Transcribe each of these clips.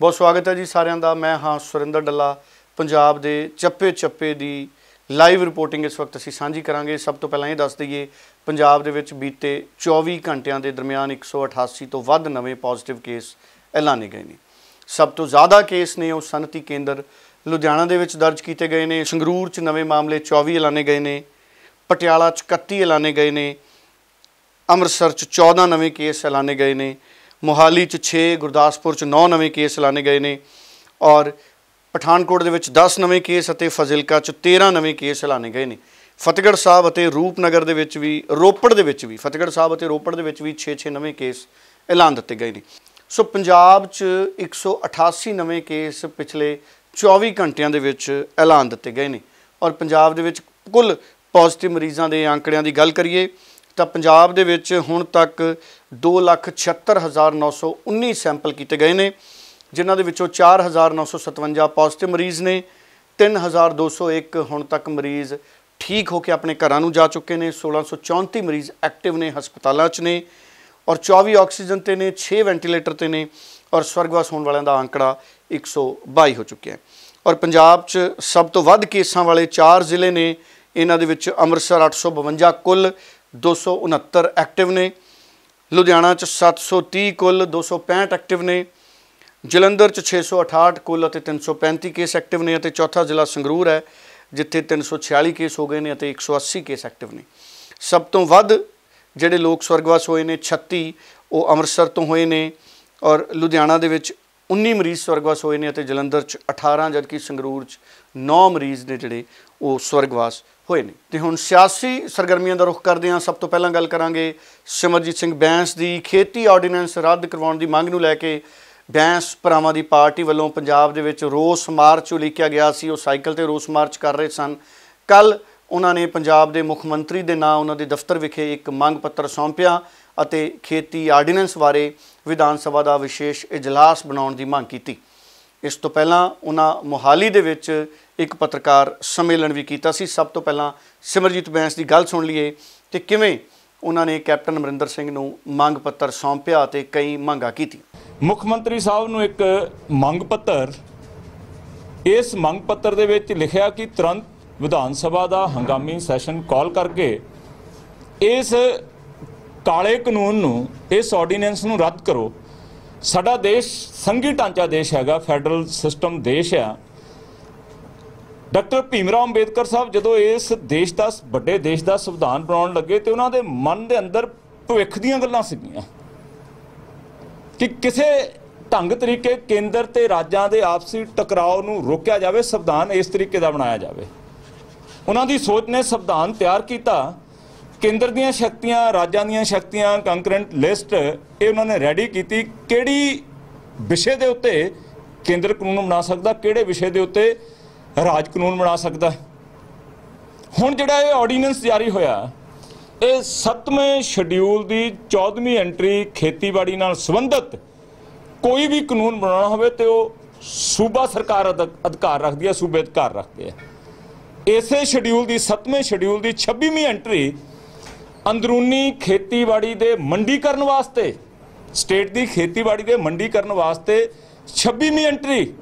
ਬਹੁਤ ਸਵਾਗਤ ਹੈ ਜੀ ਸਾਰਿਆਂ ਦਾ ਮੈਂ ਹਾਂ ਸੁਰਿੰਦਰ ਡੱਲਾ ਪੰਜਾਬ ਦੇ ਚੱਪੇ ਚੱਪੇ ਦੀ ਲਾਈਵ ਰਿਪੋਰਟਿੰਗ ਇਸ ਵਕਤ ਅਸੀਂ ਸਾਂਝੀ ਕਰਾਂਗੇ ਸਭ ਤੋਂ ਪਹਿਲਾਂ ਇਹ ਦੱਸ ਦਈਏ ਪੰਜਾਬ ਦੇ ਵਿੱਚ ਬੀਤੇ 24 ਘੰਟਿਆਂ ਦੇ ਦਰਮਿਆਨ 188 ਤੋਂ ਵੱਧ ਨਵੇਂ ਪੋਜ਼ਿਟਿਵ ਕੇਸ ਐਲਾਨੇ ਗਏ ਨੇ ਸਭ ਤੋਂ ਜ਼ਿਆਦਾ ਕੇਸ ਨੇ ਉਹ ਸਨਤੀ ਕੇਂਦਰ ਲੁਧਿਆਣਾ ਦੇ ਵਿੱਚ ਦਰਜ ਕੀਤੇ ਗਏ ਨੇ ਸੰਗਰੂਰ 'ਚ ਨਵੇਂ ਮਾਮਲੇ 24 ਐਲਾਨੇ ਗਏ ਨੇ ਪਟਿਆਲਾ 'ਚ 31 ਐਲਾਨੇ ਗਏ ਨੇ ਅੰਮ੍ਰਿਤਸਰ 'ਚ 14 ਨਵੇਂ ਕੇਸ ਐਲਾਨੇ ਗਏ ਨੇ ਮੋਹਾਲੀ 'ਚ 6 ਗੁਰਦਾਸਪੁਰ 'ਚ 9 ਨਵੇਂ ਕੇਸ ਲਾਣੇ ਗਏ ਨੇ ਔਰ ਪਠਾਨਕੋਟ ਦੇ ਵਿੱਚ 10 ਨਵੇਂ ਕੇਸ ਅਤੇ ਫਜ਼ਿਲਕਾ 'ਚ 13 ਨਵੇਂ ਕੇਸ ਲਾਣੇ ਗਏ ਨੇ ਫਤਿਹਗੜ ਸਾਹਿਬ ਅਤੇ ਰੂਪਨਗਰ ਦੇ ਵਿੱਚ ਵੀ ਰੋਪੜ ਦੇ ਵਿੱਚ ਵੀ ਫਤਿਹਗੜ ਸਾਹਿਬ ਅਤੇ ਰੋਪੜ ਦੇ ਵਿੱਚ ਵੀ 6-6 ਨਵੇਂ ਕੇਸ ਐਲਾਨ ਦਿੱਤੇ ਗਏ ਨੇ ਸੋ ਪੰਜਾਬ 'ਚ 188 ਨਵੇਂ ਕੇਸ ਪਿਛਲੇ 24 ਘੰਟਿਆਂ ਦੇ ਵਿੱਚ ਐਲਾਨ ਦਿੱਤੇ ਗਏ ਨੇ ਔਰ ਪੰਜਾਬ ਦੇ ਵਿੱਚ ਕੁੱਲ ਪੋਜ਼ਿਟਿਵ ਮਰੀਜ਼ਾਂ ਦੇ ਅੰਕੜਿਆਂ ਦੀ ਗੱਲ ਕਰੀਏ ਤਾਂ ਪੰਜਾਬ ਦੇ ਵਿੱਚ ਹੁਣ ਤੱਕ 276919 ਸੈਂਪਲ ਕੀਤੇ ਗਏ ਨੇ ਜਿਨ੍ਹਾਂ ਦੇ ਵਿੱਚੋਂ 4957 ਪੋਜ਼ਿਟਿਵ ਮਰੀਜ਼ ਨੇ 3201 ਹੁਣ ਤੱਕ ਮਰੀਜ਼ ਠੀਕ ਹੋ ਕੇ ਆਪਣੇ ਘਰਾਂ ਨੂੰ ਜਾ ਚੁੱਕੇ ਨੇ 1634 ਮਰੀਜ਼ ਐਕਟਿਵ ਨੇ ਹਸਪਤਾਲਾਂ 'ਚ ਨੇ ਔਰ 24 ਆਕਸੀਜਨ ਤੇ ਨੇ 6 ਵੈਂਟੀਲੇਟਰ ਤੇ ਨੇ ਔਰ ਸਵਰਗਵਾਸ ਹੋਣ ਵਾਲਿਆਂ ਦਾ ਅੰਕੜਾ 122 ਹੋ ਚੁੱਕਿਆ ਹੈ ਔਰ ਪੰਜਾਬ 'ਚ ਸਭ ਤੋਂ ਵੱਧ ਕੇਸਾਂ ਵਾਲੇ 4 ਜ਼ਿਲ੍ਹੇ ਨੇ ਇਹਨਾਂ ਦੇ ਵਿੱਚ ਅੰਮ੍ਰਿਤਸਰ 852 ਕੁੱਲ 269 ਐਕਟਿਵ ਨੇ ਲੁਧਿਆਣਾ ਚ 730 ਕੁੱਲ 265 ਐਕਟਿਵ ਨੇ ਜਲੰਧਰ ਚ 668 ਕੁੱਲ ਅਤੇ 335 ਕੇਸ ਐਕਟਿਵ ਨੇ ਅਤੇ ਚੌਥਾ ਜ਼ਿਲ੍ਹਾ ਸੰਗਰੂਰ ਹੈ ਜਿੱਥੇ 346 ਕੇਸ ਹੋ ਗਏ ਨੇ ਅਤੇ 180 ਕੇਸ ਐਕਟਿਵ ਨੇ ਸਭ ਤੋਂ ਵੱਧ ਜਿਹੜੇ ਲੋਕ ਸਵਰਗਵਾਸ ਹੋਏ ਨੇ 36 ਉਹ ਅੰਮ੍ਰਿਤਸਰ ਤੋਂ ਹੋਏ ਨੇ ਔਰ ਲੁਧਿਆਣਾ ਦੇ ਵਿੱਚ 19 ਮਰੀਜ਼ ਸਵਰਗਵਾਸ ਹੋਏ ਨੇ ਅਤੇ ਜਲੰਧਰ ਚ 18 ਜਦਕਿ ਸੰਗਰੂਰ ਚ 9 ਮਰੀਜ਼ ਨੇ ਜਿਹੜੇ ਉਹ ਸਵਰਗਵਾਸ ਹੋਏ ਨੇ ਤੇ ਹੁਣ ਸਿਆਸੀ ਸਰਗਰਮੀਆਂ ਦਾ ਰੁਖ ਕਰਦੇ ਹਾਂ ਸਭ ਤੋਂ ਪਹਿਲਾਂ ਗੱਲ ਕਰਾਂਗੇ ਸਿਮਰਜੀਤ ਸਿੰਘ ਬੈਂਸ ਦੀ ਖੇਤੀ ਆਰਡੀਨੈਂਸ ਰੱਦ ਕਰਵਾਉਣ ਦੀ ਮੰਗ ਨੂੰ ਲੈ ਕੇ ਬੈਂਸ ਭਰਾਵਾਂ ਦੀ ਪਾਰਟੀ ਵੱਲੋਂ ਪੰਜਾਬ ਦੇ ਵਿੱਚ ਰੋਸ ਮਾਰਚ ਉਲੀਕਿਆ ਗਿਆ ਸੀ ਉਹ ਸਾਈਕਲ ਤੇ ਰੋਸ ਮਾਰਚ ਕਰ ਰਹੇ ਸਨ ਕੱਲ ਉਹਨਾਂ ਨੇ ਪੰਜਾਬ ਦੇ ਮੁੱਖ ਮੰਤਰੀ ਦੇ ਨਾਂ ਉਹਨਾਂ ਦੇ ਦਫ਼ਤਰ ਵਿਖੇ ਇੱਕ ਮੰਗ ਪੱਤਰ ਸੌਂਪਿਆ ਅਤੇ ਖੇਤੀ ਆਰਡੀਨੈਂਸ ਬਾਰੇ ਵਿਧਾਨ ਸਭਾ ਦਾ ਵਿਸ਼ੇਸ਼ ਇਜਲਾਸ ਬਣਾਉਣ ਦੀ ਮੰਗ ਕੀਤੀ ਇਸ ਤੋਂ ਪਹਿਲਾਂ ਉਹਨਾਂ ਮੁਹਾਲੀ ਦੇ ਵਿੱਚ ਇੱਕ ਪੱਤਰਕਾਰ ਸੰਮੇਲਨ ਵੀ ਕੀਤਾ ਸੀ ਸਭ ਤੋਂ ਪਹਿਲਾਂ ਸਿਮਰਜੀਤ ਬੈਂਸ ਦੀ ਗੱਲ ਸੁਣ ਲਈਏ ਤੇ ਕਿਵੇਂ ਉਹਨਾਂ ਨੇ ਕੈਪਟਨ ਅਮਰਿੰਦਰ ਸਿੰਘ ਨੂੰ ਮੰਗ ਪੱਤਰ ਸੌਂਪਿਆ ਤੇ ਕਈ ਮੰਗਾਂ ਕੀਤੀ ਮੁੱਖ ਮੰਤਰੀ ਸਾਹਿਬ ਨੂੰ ਇੱਕ ਮੰਗ ਪੱਤਰ ਇਸ ਮੰਗ ਪੱਤਰ ਦੇ ਵਿੱਚ ਲਿਖਿਆ ਕਿ ਤੁਰੰਤ ਵਿਧਾਨ ਸਭਾ ਦਾ ਹੰਗਾਮੀ ਸੈਸ਼ਨ ਕਾਲ ਕਰਕੇ ਇਸ ਕਾਲੇ ਕਾਨੂੰਨ ਨੂੰ ਇਸ ਆਰਡੀਨੈਂਸ ਨੂੰ ਰੱਦ ਕਰੋ ਸਾਡਾ ਦੇਸ਼ ਸੰਘੀ ਢਾਂਚਾ ਦੇਸ਼ ਹੈਗਾ ਫੈਡਰਲ ਸਿਸਟਮ ਦੇਸ਼ ਹੈ ਡਾਕਟਰ ਭੀਮਰਾਵ ਅੰਬੇਦਕਰ ਸਾਹਿਬ ਜਦੋਂ ਇਸ ਦੇਸ਼ ਦਾ ਵੱਡੇ ਦੇਸ਼ ਦਾ ਸੰਵਿਧਾਨ ਬਣਾਉਣ ਲੱਗੇ ਤੇ ਉਹਨਾਂ ਦੇ ਮਨ ਦੇ ਅੰਦਰ ਭਵਿੱਖ ਦੀਆਂ ਗੱਲਾਂ ਸੀਗੀਆਂ ਕਿ ਕਿਸੇ ਢੰਗ ਤਰੀਕੇ ਕੇਂਦਰ ਤੇ ਰਾਜਾਂ ਦੇ ਆਪਸੀ ਟਕਰਾਓ ਨੂੰ ਰੋਕਿਆ ਜਾਵੇ ਸੰਵਿਧਾਨ ਇਸ ਤਰੀਕੇ ਦਾ ਬਣਾਇਆ ਜਾਵੇ ਉਹਨਾਂ ਦੀ ਸੋਚ ਨੇ ਸੰਵਿਧਾਨ ਤਿਆਰ ਕੀਤਾ ਕੇਂਦਰ ਦੀਆਂ ਸ਼ਕਤੀਆਂ ਰਾਜਾਂ ਦੀਆਂ ਸ਼ਕਤੀਆਂ ਕੰਕਰੈਂਟ ਲਿਸਟ ਇਹ ਉਹਨਾਂ ਨੇ ਰੈਡੀ ਕੀਤੀ ਕਿਹੜੀ ਵਿਸ਼ੇ ਦੇ ਉੱਤੇ ਕੇਂਦਰ ਕਾਨੂੰਨ ਬਣਾ ਸਕਦਾ ਕਿਹੜੇ ਵਿਸ਼ੇ ਦੇ ਉੱਤੇ ਰਾਜ ਕਾਨੂੰਨ ਬਣਾ ਸਕਦਾ ਹੁਣ ਜਿਹੜਾ ਇਹ ਆਰਡੀਨੈਂਸ ਜਾਰੀ ਹੋਇਆ ਇਹ 7ਵੇਂ ਸ਼ਡਿਊਲ ਦੀ 14ਵੀਂ ਐਂਟਰੀ ਖੇਤੀਬਾੜੀ ਨਾਲ ਸੰਬੰਧਿਤ ਕੋਈ ਵੀ ਕਾਨੂੰਨ ਬਣਾਉਣਾ ਹੋਵੇ ਤੇ ਉਹ ਸੂਬਾ ਸਰਕਾਰ ਅਧਿਕਾਰ ਰੱਖਦੀ ਹੈ ਸੂਬੇ ਅਧਿਕਾਰ ਰੱਖਦੇ ਆ ਇਸੇ ਸ਼ਡਿਊਲ ਦੀ 7ਵੇਂ ਸ਼ਡਿਊਲ ਦੀ 26ਵੀਂ ਐਂਟਰੀ ਅੰਦਰੂਨੀ ਖੇਤੀਬਾੜੀ ਦੇ ਮੰਡੀ ਕਰਨ ਵਾਸਤੇ ਸਟੇਟ ਦੀ ਖੇਤੀਬਾੜੀ ਦੇ ਮੰਡੀ ਕਰਨ ਵਾਸਤੇ 26ਵੀਂ ਐਂਟਰੀ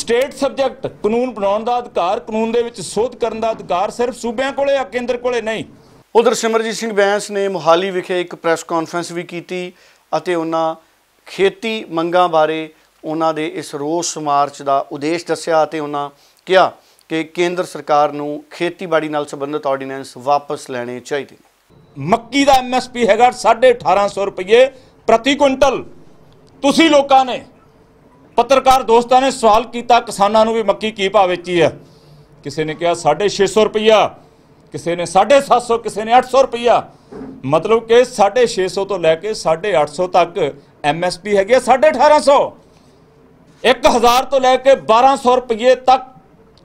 ਸਟੇਟ ਸਬਜੈਕਟ ਕਾਨੂੰਨ ਬਣਾਉਣ ਦਾ ਅਧਿਕਾਰ ਕਾਨੂੰਨ ਦੇ ਵਿੱਚ ਸੋਧ ਕਰਨ ਦਾ ਅਧਿਕਾਰ ਸਿਰਫ ਸੂਬਿਆਂ ਕੋਲੇ ਆ ਕੇਂਦਰ ਕੋਲੇ ਨਹੀਂ ਉਧਰ ਸਿਮਰਜੀਤ ਸਿੰਘ ਬੈਂਸ ਨੇ ਮੁਹਾਲੀ ਵਿਖੇ ਇੱਕ ਪ੍ਰੈਸ ਕਾਨਫਰੰਸ ਵੀ ਕੀਤੀ ਅਤੇ ਉਹਨਾਂ ਖੇਤੀ ਮੰਗਾਂ ਬਾਰੇ ਉਹਨਾਂ ਦੇ ਇਸ ਰੋਸ ਮਾਰਚ ਦਾ ਉਦੇਸ਼ ਦੱਸਿਆ ਅਤੇ ਉਹਨਾਂ ਕਿਹਾ ਕਿ ਕੇਂਦਰ ਸਰਕਾਰ ਨੂੰ ਖੇਤੀਬਾੜੀ ਨਾਲ ਸੰਬੰਧਿਤ ਆਰਡੀਨੈਂਸ ਵਾਪਸ ਲੈਣੇ ਚਾਹੀਦੇ ਮੱਕੀ ਦਾ ਐਮਐਸਪੀ ਹੈਗਾ 1850 ਰੁਪਏ ਪ੍ਰਤੀ ਕੁਇੰਟਲ ਤੁਸੀਂ ਲੋਕਾਂ ਨੇ ਪੱਤਰਕਾਰ ਦੋਸਤਾਂ ਨੇ ਸਵਾਲ ਕੀਤਾ ਕਿਸਾਨਾਂ ਨੂੰ ਵੀ ਮੱਕੀ ਕੀ ਭਾਅ ਵੇਚੀ ਹੈ ਕਿਸੇ ਨੇ ਕਿਹਾ 650 ਰੁਪਇਆ ਕਿਸੇ ਨੇ 750 ਕਿਸੇ ਨੇ 800 ਰੁਪਇਆ ਮਤਲਬ ਕਿ 650 ਤੋਂ ਲੈ ਕੇ 850 ਤੱਕ ਐਮਐਸਪੀ ਹੈਗੀ ਹੈ 1850 1000 ਤੋਂ ਲੈ ਕੇ 1200 ਰੁਪਏ ਤੱਕ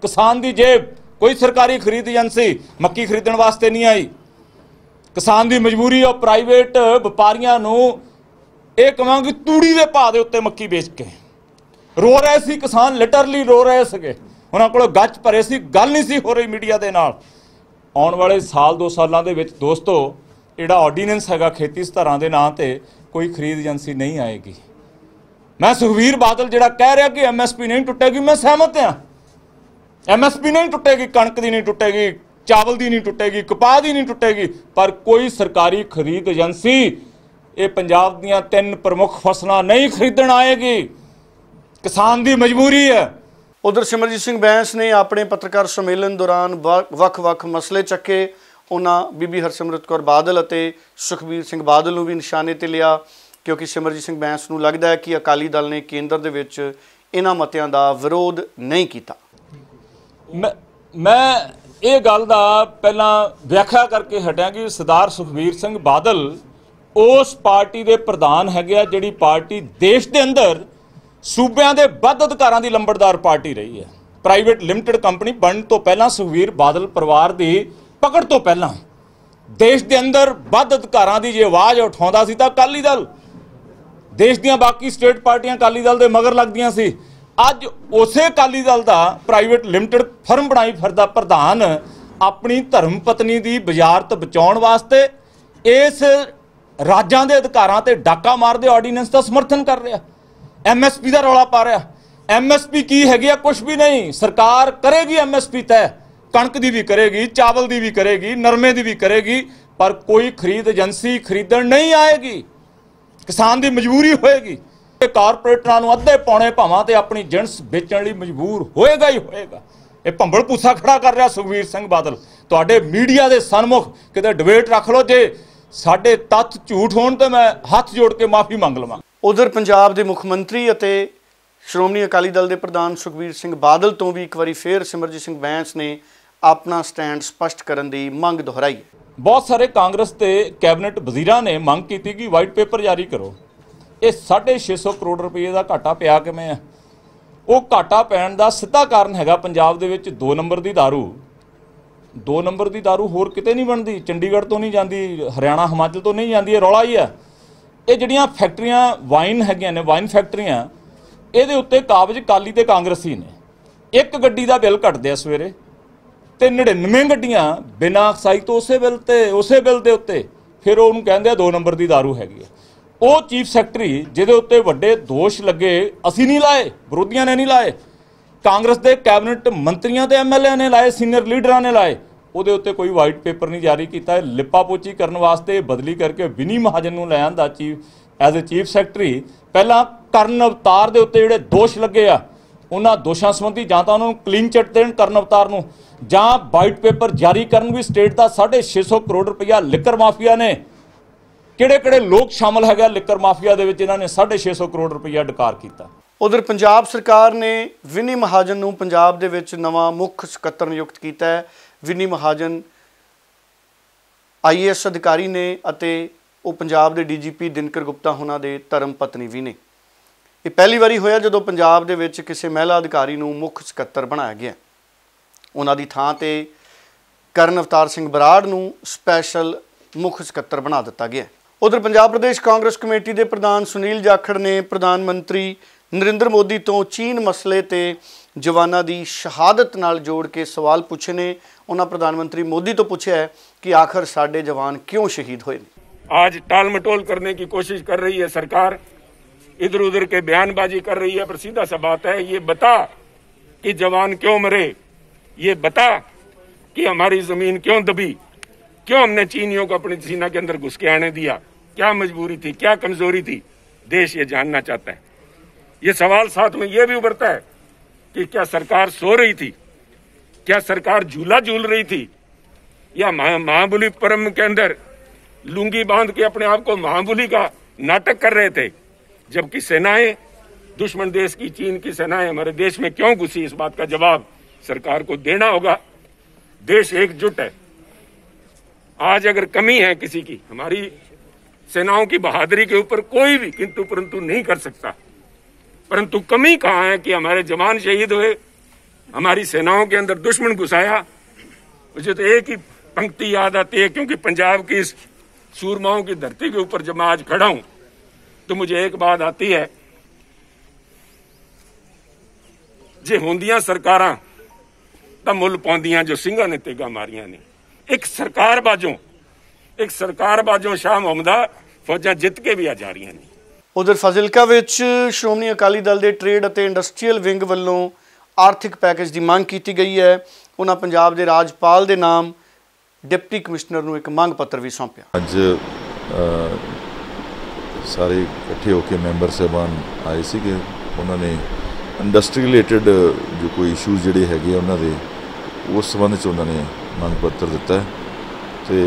ਕਿਸਾਨ ਦੀ ਜੇਬ ਕੋਈ ਸਰਕਾਰੀ ਖਰੀਦ ਏਜੰਸੀ ਮੱਕੀ ਖਰੀਦਣ ਵਾਸਤੇ ਨਹੀਂ ਆਈ ਕਿਸਾਨ ਦੀ ਮਜਬੂਰੀ ਆ ਪ੍ਰਾਈਵੇਟ ਵਪਾਰੀਆਂ ਨੂੰ ਇਹ ਕਵਾਂਗੇ ਤੂੜੀ ਦੇ ਭਾਅ ਦੇ ਉੱਤੇ ਮੱਕੀ ਵੇਚ ਕੇ ਰੋ ਰਹੇ ਸੀ ਕਿਸਾਨ ਲਿਟਰਲੀ ਰੋ ਰਹੇ ਸੀਗੇ ਉਹਨਾਂ ਕੋਲ ਗੱਜ ਭਰੇ ਸੀ ਗੱਲ ਨਹੀਂ ਸੀ ਹੋ ਰਹੀ ਮੀਡੀਆ ਦੇ ਨਾਲ ਆਉਣ ਵਾਲੇ ਸਾਲ ਦੋ ਸਾਲਾਂ ਦੇ ਵਿੱਚ ਦੋਸਤੋ ਜਿਹੜਾ ਆਰਡੀਨੈਂਸ ਹੈਗਾ ਖੇਤੀ ਸਧਾਰਾਂ ਦੇ ਨਾਂ ਤੇ ਕੋਈ ਖਰੀਦ ਏਜੰਸੀ ਨਹੀਂ ਆਏਗੀ ਮੈਂ ਸੁਖਵੀਰ ਬਾਦਲ ਜਿਹੜਾ ਕਹਿ ਰਿਹਾ ਕਿ ਐਮਐਸਪੀ ਨਹੀਂ ਟੁੱਟੇਗੀ ਮੈਂ ਸਹਿਮਤ ਹਾਂ ਐਮਐਸਪੀ ਨਹੀਂ ਟੁੱਟੇਗੀ ਕਣਕ ਦੀ ਨਹੀਂ ਟੁੱਟੇਗੀ ਚਾਵਲ ਦੀ ਨਹੀਂ ਟੁੱਟੇਗੀ ਕਪਾਹ ਦੀ ਨਹੀਂ ਟੁੱਟੇਗੀ ਪਰ ਕੋਈ ਸਰਕਾਰੀ ਖਰੀਦ ਏਜੰਸੀ ਇਹ ਪੰਜਾਬ ਦੀਆਂ ਤਿੰਨ ਪ੍ਰਮੁੱਖ ਫਸਲਾਂ ਨਹੀਂ ਖਰੀਦਣ ਆਏਗੀ ਕਿਸਾਨ ਦੀ ਮਜਬੂਰੀ ਹੈ ਉਧਰ ਸਿਮਰਜੀਤ ਸਿੰਘ ਬੈਂਸ ਨੇ ਆਪਣੇ ਪੱਤਰਕਾਰ ਸੰਮੇਲਨ ਦੌਰਾਨ ਵੱਖ-ਵੱਖ ਮਸਲੇ ਚੱਕੇ ਉਹਨਾਂ ਬੀਬੀ ਹਰਸਿਮਰਤ ਕੌਰ ਬਾਦਲ ਅਤੇ ਸੁਖਬੀਰ ਸਿੰਘ ਬਾਦਲ ਨੂੰ ਵੀ ਨਿਸ਼ਾਨੇ ਤੇ ਲਿਆ ਕਿਉਂਕਿ ਸਿਮਰਜੀਤ ਸਿੰਘ ਬੈਂਸ ਨੂੰ ਲੱਗਦਾ ਹੈ ਕਿ ਅਕਾਲੀ ਦਲ ਨੇ ਕੇਂਦਰ ਦੇ ਵਿੱਚ ਇਹਨਾਂ ਮਤਿਆਂ ਦਾ ਵਿਰੋਧ ਨਹੀਂ ਕੀਤਾ ਮੈਂ ਇਹ ਗੱਲ ਦਾ ਪਹਿਲਾਂ ਵਿਆਖਿਆ ਕਰਕੇ ਹਟਿਆ ਕਿ ਸਰਦਾਰ ਸੁਖਵੀਰ ਸਿੰਘ ਬਾਦਲ ਉਸ ਪਾਰਟੀ ਦੇ ਪ੍ਰਧਾਨ ਹੈਗੇ ਆ ਜਿਹੜੀ ਪਾਰਟੀ ਦੇਸ਼ ਦੇ ਅੰਦਰ ਸੂਬਿਆਂ ਦੇ ਵੱਧ ਅਧਿਕਾਰਾਂ ਦੀ ਲੰਬੜਦਾਰ ਪਾਰਟੀ ਰਹੀ ਹੈ ਪ੍ਰਾਈਵੇਟ ਲਿਮਟਿਡ ਕੰਪਨੀ ਬਣਨ ਤੋਂ ਪਹਿਲਾਂ ਸੁਖਵੀਰ ਬਾਦਲ ਪਰਿਵਾਰ ਦੀ ਪਕੜ ਤੋਂ ਪਹਿਲਾਂ ਦੇਸ਼ ਦੇ ਅੰਦਰ ਵੱਧ ਅਧਿਕਾਰਾਂ ਦੀ ਜੇ ਆਵਾਜ਼ ਉਠਾਉਂਦਾ ਸੀ ਤਾਂ ਕਾਲੀ ਦਲ ਦੇਸ਼ ਦੀਆਂ ਬਾਕੀ ਸਟੇਟ ਪਾਰਟੀਆਂ ਕਾਲੀ ਦਲ ਦੇ ਮਗਰ ਲੱਗਦੀਆਂ ਸੀ ਅੱਜ ਉਸੇ ਅਕਾਲੀ ਦਲ ਦਾ ਪ੍ਰਾਈਵੇਟ ਲਿਮਟਿਡ ਫਰਮ ਬਣਾਈ ਫਿਰਦਾ ਪ੍ਰਧਾਨ ਆਪਣੀ ਧਰਮ ਪਤਨੀ ਦੀ ਤੋਂ ਬਚਾਉਣ ਵਾਸਤੇ ਇਸ ਰਾਜਾਂ ਦੇ ਅਧਿਕਾਰਾਂ ਤੇ ਡਾਕਾ ਮਾਰਦੇ ਆਰਡੀਨੈਂਸ ਦਾ ਸਮਰਥਨ ਕਰ ਰਿਹਾ ਐਮਐਸਪੀ ਦਾ ਰੌਲਾ ਪਾ ਰਿਹਾ ਐਮਐਸਪੀ ਕੀ ਹੈਗੀ ਆ ਕੁਝ ਵੀ ਨਹੀਂ ਸਰਕਾਰ ਕਰੇਗੀ ਐਮਐਸਪੀ ਤੈ ਕਣਕ ਦੀ ਵੀ ਕਰੇਗੀ ਚਾਵਲ ਦੀ ਵੀ ਕਰੇਗੀ ਨਰਮੇ ਦੀ ਵੀ ਕਰੇਗੀ ਪਰ ਕੋਈ ਖਰੀਦ ਏਜੰਸੀ ਖਰੀਦਣ ਨਹੀਂ ਆਏਗੀ ਕਿਸਾਨ ਦੀ ਮਜਬੂਰੀ ਹੋਏਗੀ ਇਹ ਕਾਰਪੋਰੇਟਰਾਂ ਨੂੰ ਅੱਧੇ ਪੌਣੇ ਭਾਵਾਂ ਤੇ ਆਪਣੀ ਜਿੰਸ ਵੇਚਣ ਲਈ ਮਜਬੂਰ ਹੋਏਗਾ ਹੀ ਹੋਏਗਾ ਇਹ ਭੰਬਲ ਪੂਸਾ ਖੜਾ ਕਰ ਰਿਹਾ ਸੁਖਵੀਰ ਸਿੰਘ ਬਾਦਲ ਤੁਹਾਡੇ ਮੀਡੀਆ ਦੇ ਸਨਮੁਖ ਕਿਤੇ ਡਿਬੇਟ ਰੱਖ ਲਓ ਜੇ ਸਾਡੇ ਤੱਥ ਝੂਠ ਹੋਣ ਤੇ ਮੈਂ ਹੱਥ ਜੋੜ ਕੇ ਮਾਫੀ ਮੰਗ ਲਵਾਂ ਉਧਰ ਪੰਜਾਬ ਦੇ ਮੁੱਖ ਮੰਤਰੀ ਅਤੇ ਸ਼੍ਰੋਮਣੀ ਅਕਾਲੀ ਦਲ ਦੇ ਪ੍ਰਧਾਨ ਸੁਖਵੀਰ ਸਿੰਘ ਬਾਦਲ ਤੋਂ ਵੀ ਇੱਕ ਵਾਰੀ ਫੇਰ ਸਿਮਰਜੀਤ ਸਿੰਘ ਬੈਂਸ ਨੇ ਆਪਣਾ ਸਟੈਂਡ ਸਪਸ਼ਟ ਕਰਨ ਦੀ ਮੰਗ ਦੁਹਰਾਈ ਬਹੁਤ ਸਾਰੇ ਕਾਂਗਰਸ ਤੇ ਕੈਬਨਿਟ ਵਜ਼ੀਰਾਂ ਨੇ ਮੰਗ ਕੀਤੀ ਕਿ ਵਾਈਟ ਪੇਪਰ ਜਾਰੀ ਕਰੋ ਇਹ 650 ਕਰੋੜ ਰੁਪਏ ਦਾ ਘਾਟਾ ਪਿਆ ਕਿਵੇਂ ਆ ਉਹ ਘਾਟਾ ਪੈਣ ਦਾ ਸਿੱਧਾ ਕਾਰਨ ਹੈਗਾ ਪੰਜਾਬ ਦੇ ਵਿੱਚ 2 ਨੰਬਰ ਦੀ दारू 2 ਨੰਬਰ ਦੀ दारू ਹੋਰ ਕਿਤੇ ਨਹੀਂ ਬਣਦੀ ਚੰਡੀਗੜ੍ਹ ਤੋਂ ਨਹੀਂ ਜਾਂਦੀ ਹਰਿਆਣਾ ਹਿਮਾਚਲ ਤੋਂ ਨਹੀਂ ਜਾਂਦੀ ਇਹ ਰੌਲਾ ਹੀ ਆ ਇਹ ਜਿਹੜੀਆਂ ਫੈਕਟਰੀਆਂ ਵਾਈਨ ਹੈਗੀਆਂ ਨੇ ਵਾਈਨ ਫੈਕਟਰੀਆਂ ਇਹਦੇ ਉੱਤੇ ਕਾਬਜ ਕਾਲੀ ਤੇ ਕਾਂਗਰਸੀ ਨੇ ਇੱਕ ਗੱਡੀ ਦਾ ਬਿੱਲ ਘਟਦੇ ਆ ਸਵੇਰੇ ਤੇ 99 ਗੱਡੀਆਂ ਬਿਨਾਂ ਅਕਸਾਈ ਤੋਂ ਉਸੇ ਬਿੱਲ ਤੇ ਉਸੇ ਬਿੱਲ ਦੇ ਉੱਤੇ ਫਿਰ ਉਹਨੂੰ ਕਹਿੰਦੇ ਆ 2 ਨੰਬਰ ਦੀ दारू ਹੈਗੀ ਆ ਉਹ ਚੀਫ ਸੈਕਟਰੀ ਜਿਹਦੇ ਉੱਤੇ ਵੱਡੇ ਦੋਸ਼ ਲੱਗੇ ਅਸੀਂ ਨਹੀਂ ਲਾਏ ਵਿਰੋਧੀਆਂ ਨੇ ਨਹੀਂ ਲਾਏ ਕਾਂਗਰਸ ਦੇ ਕੈਬਨਿਟ ਮੰਤਰੀਆਂ ਤੇ ਐਮਐਲਏ ਨੇ ਲਾਏ ਸੀਨੀਅਰ ਲੀਡਰਾਂ ਨੇ ਲਾਏ ਉਹਦੇ ਉੱਤੇ ਕੋਈ ਵਾਈਟ ਪੇਪਰ ਨਹੀਂ ਜਾਰੀ ਕੀਤਾ ਲਿਪਾਪੋਚੀ ਕਰਨ ਵਾਸਤੇ ਬਦਲੀ ਕਰਕੇ ਵਿਨੀ ਮਹਾਜਨ ਨੂੰ ਲੈ ਆਂਦਾ chief as a chief secretary ਪਹਿਲਾਂ ਕਰਨ ਅਵਤਾਰ ਦੇ ਉੱਤੇ ਜਿਹੜੇ ਦੋਸ਼ ਲੱਗੇ ਆ ਉਹਨਾਂ ਦੋਸ਼ਾਂ ਸੰਬੰਧੀ ਜਾਂ ਤਾਂ ਉਹਨਾਂ ਨੂੰ ਕਲੀਨ ਚਿੱਟ ਦੇਣ ਕਰਨ ਅਵਤਾਰ ਨੂੰ ਜਾਂ ਵਾਈਟ ਪੇਪਰ ਜਾਰੀ ਕਰਨ ਵੀ ਸਟੇਟ ਦਾ 650 ਕਰੋੜ ਰੁਪਇਆ ਲਿਕਰ ਮਾਫੀਆ ਨੇ ਕਿਹੜੇ-ਕਿਹੜੇ ਲੋਕ ਸ਼ਾਮਲ ਹੈਗਾ ਲਿਕਰ ਮਾਫੀਆ ਦੇ ਵਿੱਚ ਇਹਨਾਂ ਨੇ 650 ਕਰੋੜ ਰੁਪਈਆ ਡਕਾਰ ਕੀਤਾ ਉਧਰ ਪੰਜਾਬ ਸਰਕਾਰ ਨੇ ਵਿਨੀ ਮਹਾਜਨ ਨੂੰ ਪੰਜਾਬ ਦੇ ਵਿੱਚ ਨਵਾਂ ਮੁੱਖ ਸਕੱਤਰ ਨਿਯੁਕਤ ਕੀਤਾ ਹੈ ਵਿਨੀ ਮਹਾਜਨ ਆਈਐਸ ਅਧਿਕਾਰੀ ਨੇ ਅਤੇ ਉਹ ਪੰਜਾਬ ਦੇ ਡੀਜੀਪੀ ਦਿਨਕਰ ਗੁਪਤਾ ਹੁਣਾਂ ਦੇ ਧਰਮ ਪਤਨੀ ਵੀ ਨੇ ਇਹ ਪਹਿਲੀ ਵਾਰੀ ਹੋਇਆ ਜਦੋਂ ਪੰਜਾਬ ਦੇ ਵਿੱਚ ਕਿਸੇ ਮਹਿਲਾ ਅਧਿਕਾਰੀ ਨੂੰ ਮੁੱਖ ਸਕੱਤਰ ਬਣਾਇਆ ਗਿਆ ਉਹਨਾਂ ਦੀ ਥਾਂ ਤੇ ਕਰਨ ਅਵਤਾਰ ਸਿੰਘ ਬਰਾੜ ਨੂੰ ਸਪੈਸ਼ਲ ਮੁੱਖ ਸਕੱਤਰ ਬਣਾ ਦਿੱਤਾ ਗਿਆ ਉਧਰ ਪੰਜਾਬ ਪ੍ਰਦੇਸ਼ ਕਾਂਗਰਸ ਕਮੇਟੀ ਦੇ ਪ੍ਰਧਾਨ ਸੁਨੀਲ ਜਾਖੜ ਨੇ ਪ੍ਰਧਾਨ ਮੰਤਰੀ ਨਰਿੰਦਰ ਮੋਦੀ ਤੋਂ ਚੀਨ ਮਸਲੇ ਤੇ ਜਵਾਨਾਂ ਦੀ ਸ਼ਹਾਦਤ ਨਾਲ ਜੋੜ ਕੇ ਸਵਾਲ ਪੁੱਛੇ ਨੇ ਉਹਨਾਂ ਪ੍ਰਧਾਨ ਮੰਤਰੀ ਮੋਦੀ ਤੋਂ ਪੁੱਛਿਆ ਕਿ ਆਖਰ ਸਾਡੇ ਜਵਾਨ ਕਿਉਂ ਸ਼ਹੀਦ ਹੋਏ ਨੇ ਅੱਜ ਟਾਲਮਟੋਲ ਕਰਨ ਦੀ ਕੋਸ਼ਿਸ਼ ਕਰ ਰਹੀ ਹੈ ਸਰਕਾਰ ਇਧਰ ਉਧਰ ਕੇ ਬਿਆਨਬਾਜ਼ੀ ਕਰ ਰਹੀ ਹੈ ਪਰ ਸਿੱਧਾ ਸਬਾਤ ਹੈ ਇਹ ਬਤਾ ਕਿ ਜਵਾਨ ਕਿਉਂ ਮਰੇ ਇਹ ਬਤਾ ਕਿ ہماری ਜ਼ਮੀਨ ਕਿਉਂ ਦਬੀ क्यों हमने चीनियों को अपनी सीना के अंदर घुस के आने दिया क्या मजबूरी थी क्या कमजोरी थी देश ये जानना चाहता है ये सवाल साथ में ये भी उभरता है कि क्या सरकार सो रही थी क्या सरकार झूला झूल रही थी या परम के अंदर लुंगी बांध के अपने आप को महाबली का नाटक कर रहे थे जबकि सेनाएं दुश्मन देश की चीन की सेनाएं हमारे देश में क्यों घुसी इस बात का जवाब सरकार को देना होगा देश एकजुट है आज अगर कमी है किसी की हमारी सेनाओं की बहादुरी के ऊपर कोई भी किंतु परंतु नहीं कर सकता परंतु कमी कहाँ है कि हमारे जवान शहीद हुए हमारी सेनाओं के अंदर दुश्मन घुसाया मुझे तो एक ही पंक्ति याद आती है क्योंकि पंजाब की इस सूरमाओं की धरती के ऊपर जब मैं आज खड़ा हूं तो मुझे एक बात आती है जे होंदिया सरकारा ਤਾਂ मुल ਪਾਉਂਦੀਆਂ जो सिंगा ने तेगा ਮਾਰੀਆਂ ने ਇੱਕ ਸਰਕਾਰ ਬਾਜੋਂ ਇੱਕ ਸਰਕਾਰ ਬਾਜੋਂ ਸ਼ਾਹ ਮੁਹੰਮਦਾ ਫੌਜਾਂ ਜਿੱਤ ਕੇ ਵੀ ਆ ਜਾ ਰਹੀਆਂ ਨੇ ਉਧਰ ਫਜ਼ਿਲਕਾ ਵਿੱਚ ਸ਼੍ਰੋਮਣੀ ਅਕਾਲੀ ਦਲ ਦੇ ਟ੍ਰੇਡ ਅਤੇ ਇੰਡਸਟਰੀਅਲ ਵਿੰਗ ਵੱਲੋਂ ਆਰਥਿਕ ਪੈਕੇਜ ਦੀ ਮੰਗ ਕੀਤੀ ਗਈ ਹੈ ਉਹਨਾਂ ਪੰਜਾਬ ਦੇ ਰਾਜਪਾਲ ਦੇ ਨਾਮ ਡਿਪਟੀ ਕਮਿਸ਼ਨਰ ਨੂੰ ਇੱਕ ਮੰਗ ਪੱਤਰ ਵੀ ਸੌਂਪਿਆ ਅੱਜ ਸਾਰੇ ਇਕੱਠੇ ਹੋ ਕੇ ਮੈਂਬਰ ਸਹਿਬਾਨ ਆਏ ਸੀਗੇ ਉਹਨਾਂ ਨੇ ਇੰਡਸਟਰੀ ਰਿਲੇਟਡ ਜੋ ਕੋਈ ਇਸ਼ੂਜ਼ ਜਿਹੜੇ ਹੈਗੇ ਉਹਨਾਂ ਦੇ ਉਸ ਸੰਬੰਧ ਚ ਉਹਨਾਂ ਨੇ ਮੰਗ ਪੱਤਰ ਦਿੱਤਾ ਤੇ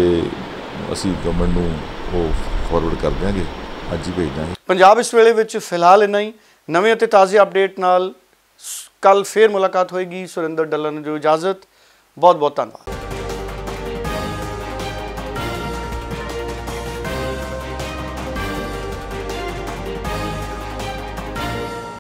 ਅਸੀਂ ਗਵਰਨਮੈਂਟ ਨੂੰ ਉਹ ਫਾਰਵਰਡ ਕਰ ਦਿਆਂਗੇ ਅੱਜ ਹੀ ਭੇਜ ਦਾਂਗੇ ਪੰਜਾਬ ਇਸ ਵੇਲੇ ਵਿੱਚ ਫਿਲਹਾਲ ਇਨਾ ਹੀ ਨਵੇਂ ਅਤੇ ਤਾਜ਼ੇ ਅਪਡੇਟ ਨਾਲ ਕੱਲ ਫੇਰ ਮੁਲਾਕਾਤ ਹੋਏਗੀ ਸੁਰਿੰਦਰ ਡੱਲਨ ਨੂੰ ਜੋ ਇਜਾਜ਼ਤ ਬਹੁਤ ਬਹੁਤ ਧੰਨਵਾਦ